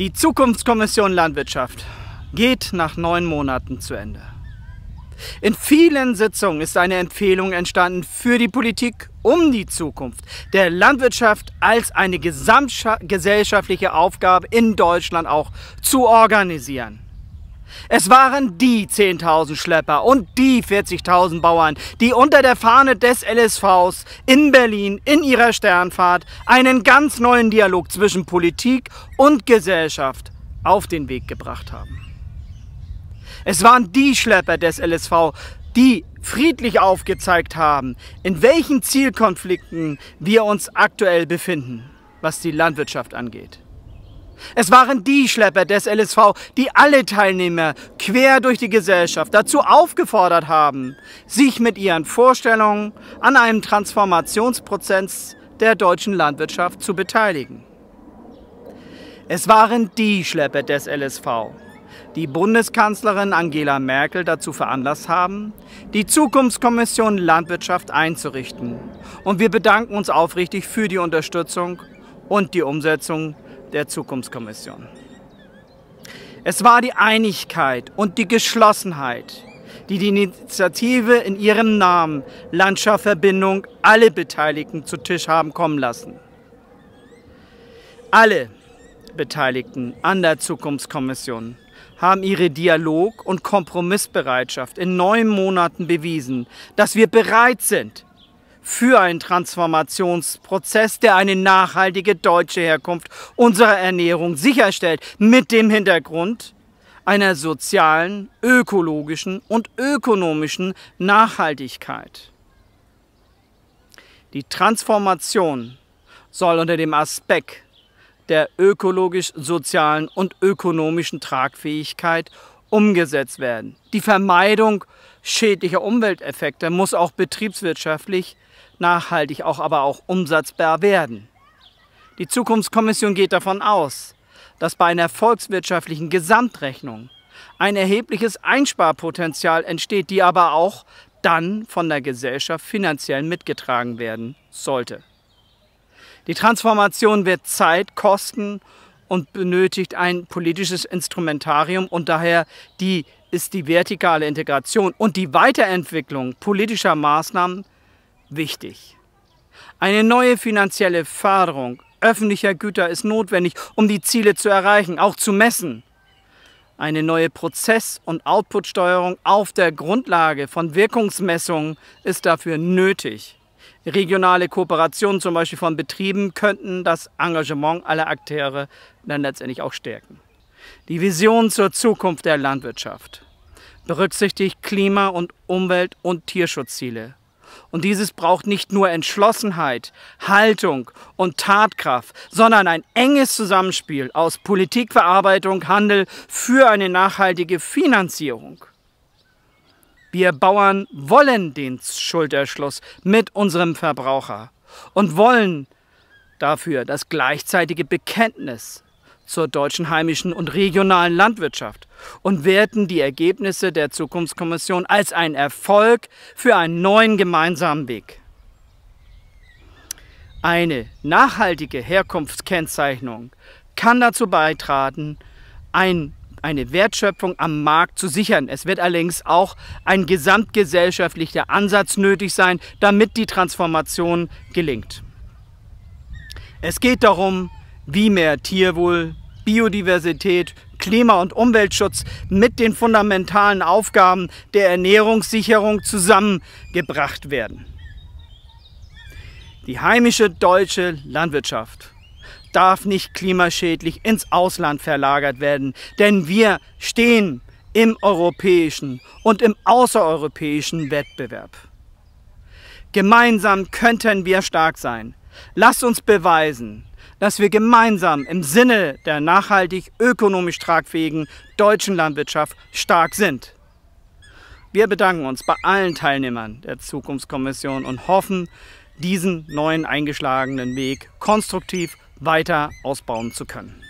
Die Zukunftskommission Landwirtschaft geht nach neun Monaten zu Ende. In vielen Sitzungen ist eine Empfehlung entstanden für die Politik um die Zukunft der Landwirtschaft als eine gesamtgesellschaftliche Aufgabe in Deutschland auch zu organisieren. Es waren die 10.000 Schlepper und die 40.000 Bauern, die unter der Fahne des LSVs in Berlin in ihrer Sternfahrt einen ganz neuen Dialog zwischen Politik und Gesellschaft auf den Weg gebracht haben. Es waren die Schlepper des LSV, die friedlich aufgezeigt haben, in welchen Zielkonflikten wir uns aktuell befinden, was die Landwirtschaft angeht. Es waren die Schlepper des LSV, die alle Teilnehmer quer durch die Gesellschaft dazu aufgefordert haben, sich mit ihren Vorstellungen an einem Transformationsprozess der deutschen Landwirtschaft zu beteiligen. Es waren die Schlepper des LSV, die Bundeskanzlerin Angela Merkel dazu veranlasst haben, die Zukunftskommission Landwirtschaft einzurichten. Und wir bedanken uns aufrichtig für die Unterstützung und die Umsetzung der Zukunftskommission. Es war die Einigkeit und die Geschlossenheit, die die Initiative in ihrem Namen Landschaftsverbindung alle Beteiligten zu Tisch haben kommen lassen. Alle Beteiligten an der Zukunftskommission haben ihre Dialog- und Kompromissbereitschaft in neun Monaten bewiesen, dass wir bereit sind, für einen Transformationsprozess, der eine nachhaltige deutsche Herkunft unserer Ernährung sicherstellt, mit dem Hintergrund einer sozialen, ökologischen und ökonomischen Nachhaltigkeit. Die Transformation soll unter dem Aspekt der ökologisch-sozialen und ökonomischen Tragfähigkeit umgesetzt werden. Die Vermeidung schädlicher Umwelteffekte muss auch betriebswirtschaftlich nachhaltig auch aber auch umsatzbar werden. Die Zukunftskommission geht davon aus, dass bei einer volkswirtschaftlichen Gesamtrechnung ein erhebliches Einsparpotenzial entsteht, die aber auch dann von der Gesellschaft finanziell mitgetragen werden sollte. Die Transformation wird Zeit, Kosten und benötigt ein politisches Instrumentarium und daher die ist die vertikale Integration und die Weiterentwicklung politischer Maßnahmen wichtig. Eine neue finanzielle Förderung öffentlicher Güter ist notwendig, um die Ziele zu erreichen, auch zu messen. Eine neue Prozess- und Outputsteuerung auf der Grundlage von Wirkungsmessungen ist dafür nötig. Regionale Kooperationen zum Beispiel von Betrieben könnten das Engagement aller Akteure dann letztendlich auch stärken. Die Vision zur Zukunft der Landwirtschaft berücksichtigt Klima- und Umwelt- und Tierschutzziele und dieses braucht nicht nur Entschlossenheit, Haltung und Tatkraft, sondern ein enges Zusammenspiel aus Politikverarbeitung, Handel für eine nachhaltige Finanzierung. Wir Bauern wollen den Schulterschluss mit unserem Verbraucher und wollen dafür das gleichzeitige Bekenntnis zur deutschen heimischen und regionalen Landwirtschaft und werten die Ergebnisse der Zukunftskommission als einen Erfolg für einen neuen gemeinsamen Weg. Eine nachhaltige Herkunftskennzeichnung kann dazu beitragen, ein, eine Wertschöpfung am Markt zu sichern. Es wird allerdings auch ein gesamtgesellschaftlicher Ansatz nötig sein, damit die Transformation gelingt. Es geht darum, wie mehr Tierwohl, Biodiversität, Klima- und Umweltschutz mit den fundamentalen Aufgaben der Ernährungssicherung zusammengebracht werden. Die heimische deutsche Landwirtschaft darf nicht klimaschädlich ins Ausland verlagert werden, denn wir stehen im europäischen und im außereuropäischen Wettbewerb. Gemeinsam könnten wir stark sein. Lasst uns beweisen, dass wir gemeinsam im Sinne der nachhaltig ökonomisch tragfähigen deutschen Landwirtschaft stark sind. Wir bedanken uns bei allen Teilnehmern der Zukunftskommission und hoffen, diesen neuen eingeschlagenen Weg konstruktiv weiter ausbauen zu können.